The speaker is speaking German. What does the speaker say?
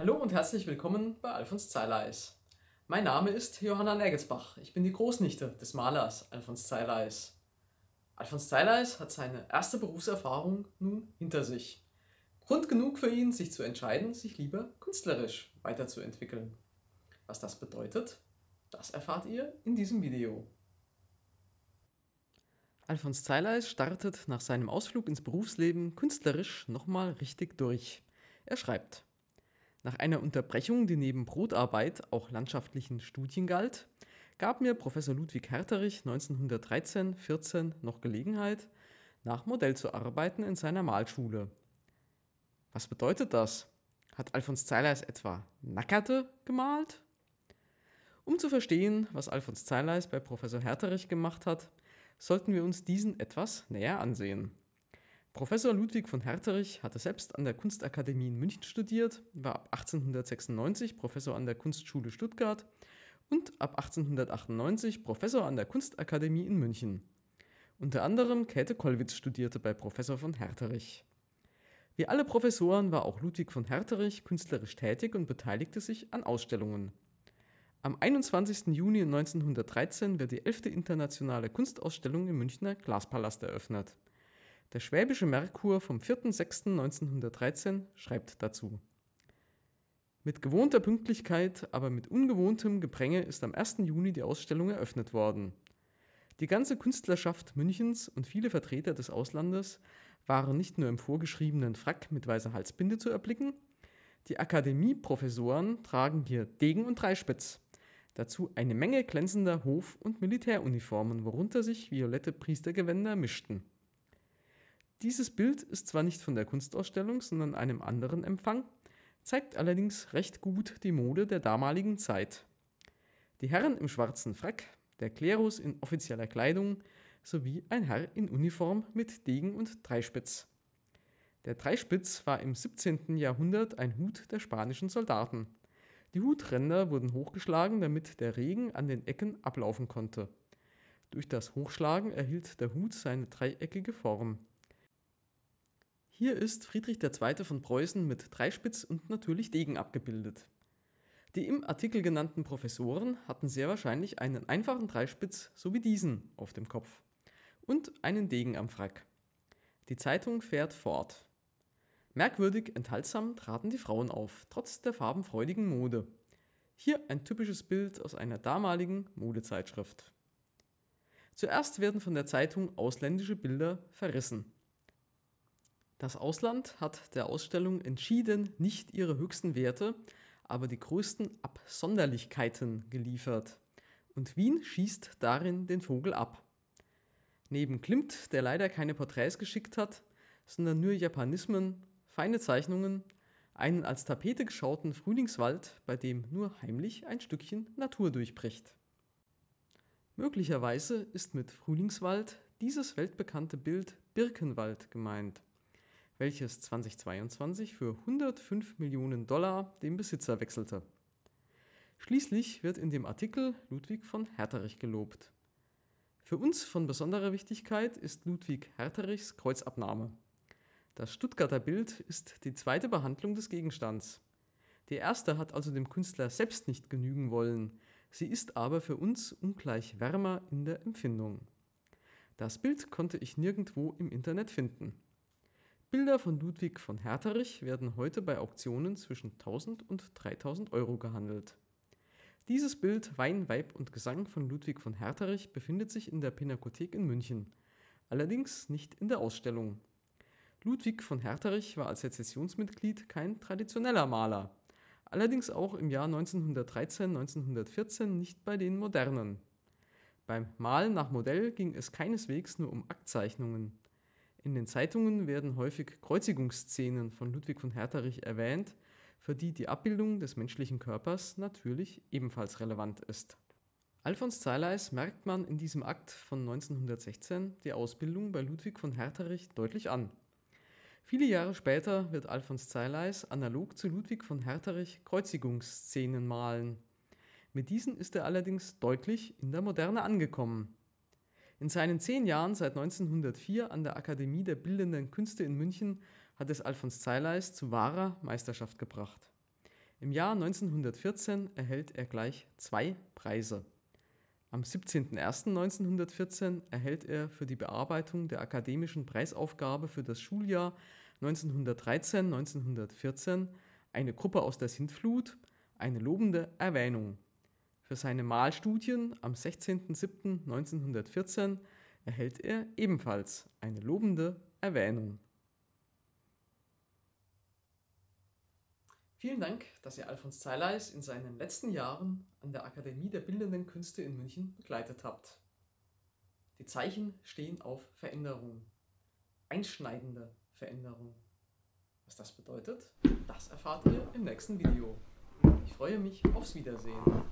Hallo und herzlich willkommen bei Alfons Zeileis. Mein Name ist Johanna Nägelsbach. Ich bin die Großnichte des Malers Alfons Zeileis. Alfons Zeileis hat seine erste Berufserfahrung nun hinter sich. Grund genug für ihn, sich zu entscheiden, sich lieber künstlerisch weiterzuentwickeln. Was das bedeutet, das erfahrt ihr in diesem Video. Alfons Zeileis startet nach seinem Ausflug ins Berufsleben künstlerisch nochmal richtig durch. Er schreibt. Nach einer Unterbrechung, die neben Brotarbeit auch landschaftlichen Studien galt, gab mir Professor Ludwig Herterich 1913-14 noch Gelegenheit, nach Modell zu arbeiten in seiner Malschule. Was bedeutet das? Hat Alfons Zeileis etwa Nackerte gemalt? Um zu verstehen, was Alfons Zeileis bei Professor Herterich gemacht hat, sollten wir uns diesen etwas näher ansehen. Professor Ludwig von Herterich hatte selbst an der Kunstakademie in München studiert, war ab 1896 Professor an der Kunstschule Stuttgart und ab 1898 Professor an der Kunstakademie in München. Unter anderem Käthe Kollwitz studierte bei Professor von Herterich. Wie alle Professoren war auch Ludwig von Herterich künstlerisch tätig und beteiligte sich an Ausstellungen. Am 21. Juni 1913 wird die 11. Internationale Kunstausstellung im Münchner Glaspalast eröffnet. Der Schwäbische Merkur vom 4.6.1913 schreibt dazu. Mit gewohnter Pünktlichkeit, aber mit ungewohntem Gepränge ist am 1. Juni die Ausstellung eröffnet worden. Die ganze Künstlerschaft Münchens und viele Vertreter des Auslandes waren nicht nur im vorgeschriebenen Frack mit weißer Halsbinde zu erblicken, die Akademieprofessoren tragen hier Degen und Dreispitz. Dazu eine Menge glänzender Hof- und Militäruniformen, worunter sich violette Priestergewänder mischten. Dieses Bild ist zwar nicht von der Kunstausstellung, sondern einem anderen Empfang, zeigt allerdings recht gut die Mode der damaligen Zeit. Die Herren im schwarzen Frack, der Klerus in offizieller Kleidung sowie ein Herr in Uniform mit Degen und Dreispitz. Der Dreispitz war im 17. Jahrhundert ein Hut der spanischen Soldaten. Die Hutränder wurden hochgeschlagen, damit der Regen an den Ecken ablaufen konnte. Durch das Hochschlagen erhielt der Hut seine dreieckige Form. Hier ist Friedrich II. von Preußen mit Dreispitz und natürlich Degen abgebildet. Die im Artikel genannten Professoren hatten sehr wahrscheinlich einen einfachen Dreispitz so wie diesen auf dem Kopf und einen Degen am Frack. Die Zeitung fährt fort. Merkwürdig enthaltsam traten die Frauen auf, trotz der farbenfreudigen Mode. Hier ein typisches Bild aus einer damaligen Modezeitschrift. Zuerst werden von der Zeitung ausländische Bilder verrissen. Das Ausland hat der Ausstellung entschieden nicht ihre höchsten Werte, aber die größten Absonderlichkeiten geliefert. Und Wien schießt darin den Vogel ab. Neben Klimt, der leider keine Porträts geschickt hat, sondern nur Japanismen, feine Zeichnungen, einen als Tapete geschauten Frühlingswald, bei dem nur heimlich ein Stückchen Natur durchbricht. Möglicherweise ist mit Frühlingswald dieses weltbekannte Bild Birkenwald gemeint welches 2022 für 105 Millionen Dollar den Besitzer wechselte. Schließlich wird in dem Artikel Ludwig von Herterich gelobt. Für uns von besonderer Wichtigkeit ist Ludwig Herterichs Kreuzabnahme. Das Stuttgarter Bild ist die zweite Behandlung des Gegenstands. Die erste hat also dem Künstler selbst nicht genügen wollen, sie ist aber für uns ungleich wärmer in der Empfindung. Das Bild konnte ich nirgendwo im Internet finden. Bilder von Ludwig von Herterich werden heute bei Auktionen zwischen 1000 und 3000 Euro gehandelt. Dieses Bild Wein, Weib und Gesang von Ludwig von Herterich befindet sich in der Pinakothek in München, allerdings nicht in der Ausstellung. Ludwig von Herterich war als Sezessionsmitglied kein traditioneller Maler, allerdings auch im Jahr 1913-1914 nicht bei den modernen. Beim Malen nach Modell ging es keineswegs nur um Aktzeichnungen. In den Zeitungen werden häufig Kreuzigungsszenen von Ludwig von Herterich erwähnt, für die die Abbildung des menschlichen Körpers natürlich ebenfalls relevant ist. Alfons Zeileis merkt man in diesem Akt von 1916 die Ausbildung bei Ludwig von Herterich deutlich an. Viele Jahre später wird Alfons Zeileis analog zu Ludwig von Herterich Kreuzigungsszenen malen. Mit diesen ist er allerdings deutlich in der Moderne angekommen. In seinen zehn Jahren seit 1904 an der Akademie der Bildenden Künste in München hat es Alfons Zeileis zu wahrer Meisterschaft gebracht. Im Jahr 1914 erhält er gleich zwei Preise. Am 17.01.1914 erhält er für die Bearbeitung der akademischen Preisaufgabe für das Schuljahr 1913-1914 eine Gruppe aus der Sintflut eine lobende Erwähnung. Für seine Malstudien am 16.07.1914 erhält er ebenfalls eine lobende Erwähnung. Vielen Dank, dass ihr Alfons Zeileis in seinen letzten Jahren an der Akademie der Bildenden Künste in München begleitet habt. Die Zeichen stehen auf Veränderung, einschneidende Veränderung. Was das bedeutet, das erfahrt ihr im nächsten Video. Ich freue mich aufs Wiedersehen.